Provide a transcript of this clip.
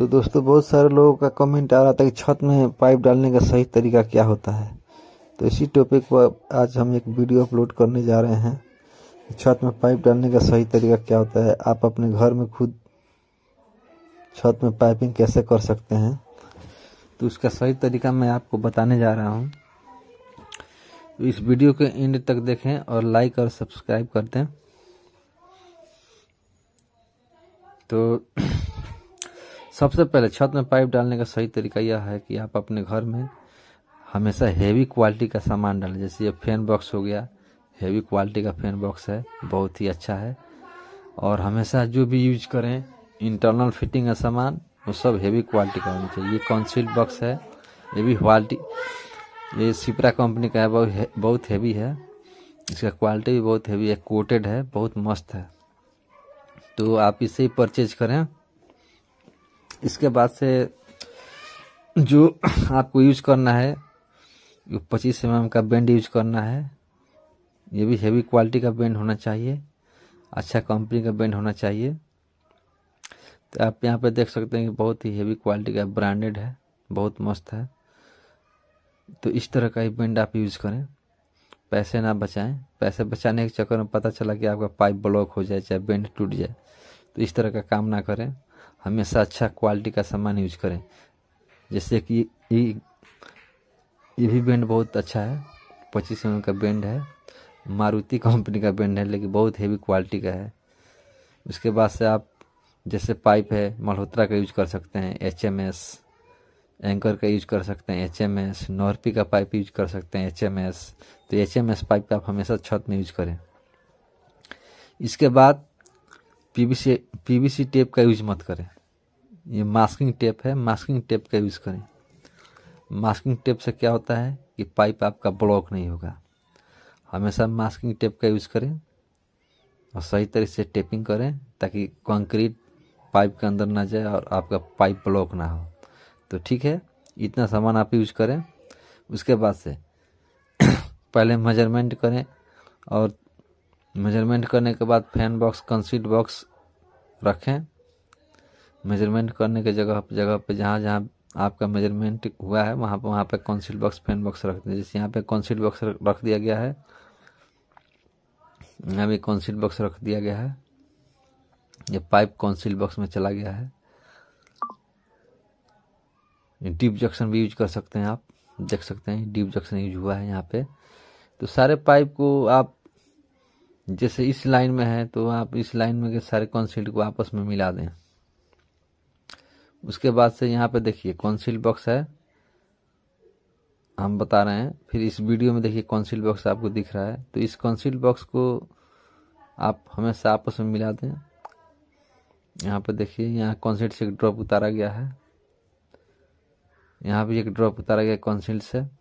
तो दोस्तों बहुत सारे लोगों का कमेंट आ रहा था कि छत में पाइप डालने का सही तरीका क्या होता है तो इसी टॉपिक पर आज हम एक वीडियो अपलोड करने जा रहे हैं छत में पाइप डालने का सही तरीका क्या होता है आप अपने घर में खुद छत में पाइपिंग कैसे कर सकते हैं तो उसका सही तरीका मैं आपको बताने जा रहा हूँ तो इस वीडियो के एंड तक देखें और लाइक और सब्सक्राइब कर दें तो सबसे पहले छत में पाइप डालने का सही तरीका यह है कि आप अपने घर में हमेशा हेवी क्वालिटी का सामान डालें जैसे ये फैन बॉक्स हो गया हेवी क्वालिटी का फैन बॉक्स है बहुत ही अच्छा है और हमेशा जो भी यूज करें इंटरनल फिटिंग का सामान वो सब हेवी क्वालिटी का होना चाहिए ये कॉन्सिल बॉक्स है ये भी क्वालिटी ये सिपरा कंपनी का है बहुत है, बहुत हेवी है इसका क्वालिटी भी बहुत हेवी है कोटेड है बहुत मस्त है तो आप इसे ही परचेज करें इसके बाद से जो आपको यूज करना है पच्चीस एम का बैंड यूज करना है ये भी हेवी क्वालिटी का बैंड होना चाहिए अच्छा कंपनी का बैंड होना चाहिए तो आप यहाँ पे देख सकते हैं कि बहुत ही हेवी क्वालिटी का ब्रांडेड है बहुत मस्त है तो इस तरह का ही बैंड आप यूज़ करें पैसे ना बचाएं पैसे बचाने के चक्कर में पता चला कि आपका पाइप ब्लॉक हो जाए चाहे बैंड टूट जाए तो इस तरह का काम ना करें हमेशा अच्छा क्वालिटी का सामान यूज करें जैसे कि ये ये भी बैंड बहुत अच्छा है पच्चीस एम का बैंड है मारुति कंपनी का बैंड है लेकिन बहुत हेवी क्वालिटी का है उसके बाद से आप जैसे पाइप है मल्होत्रा का यूज कर सकते हैं एच एम एस एंकर का यूज कर सकते हैं एच एम एस नॉर्पी का पाइप यूज कर सकते हैं एच एम एस तो एच एम एस पाइप आप हमेशा छत में यूज करें इसके बाद पीवीसी पीवीसी टेप का यूज मत करें ये मास्किंग टेप है मास्किंग टेप का यूज़ करें मास्किंग टेप से क्या होता है कि पाइप आपका ब्लॉक नहीं होगा हमेशा मास्किंग टेप का यूज़ करें और सही तरह से टेपिंग करें ताकि कंक्रीट पाइप के अंदर ना जाए और आपका पाइप ब्लॉक ना हो तो ठीक है इतना सामान आप यूज करें उसके बाद से पहले मेजरमेंट करें और मेजरमेंट करने के बाद फैन बॉक्स कंसीट बॉक्स रखें मेजरमेंट करने के जगह जगह पे जहाँ जहाँ आपका मेजरमेंट हुआ है वहाँ पर वहाँ पर कौनसिल बॉक्स पेन बॉक्स रख दें जैसे यहाँ पे कौनसिल बॉक्स रख दिया गया है यहाँ भी कौनसिल बॉक्स रख दिया गया है ये पाइप कौनसिल बॉक्स में चला गया है डीप जंक्शन भी यूज कर सकते हैं आप देख सकते हैं डीप जंक्शन यूज हुआ है यहाँ पे तो सारे पाइप को आप जैसे इस लाइन में है तो आप इस लाइन में के सारे कॉन्सिल्ट को आपस में मिला दें उसके बाद से यहाँ पे देखिए कॉन्सिल बॉक्स है हम बता रहे हैं फिर इस वीडियो में देखिए कॉन्सिल बॉक्स आपको दिख रहा है तो इस कॉन्सिल बॉक्स को आप हमेशा आपस में मिला दें यहाँ पे देखिए यहाँ कॉन्सिल्ट से एक ड्रॉप उतारा गया है यहाँ पर एक ड्रॉप उतारा गया कॉन्सिल्ट से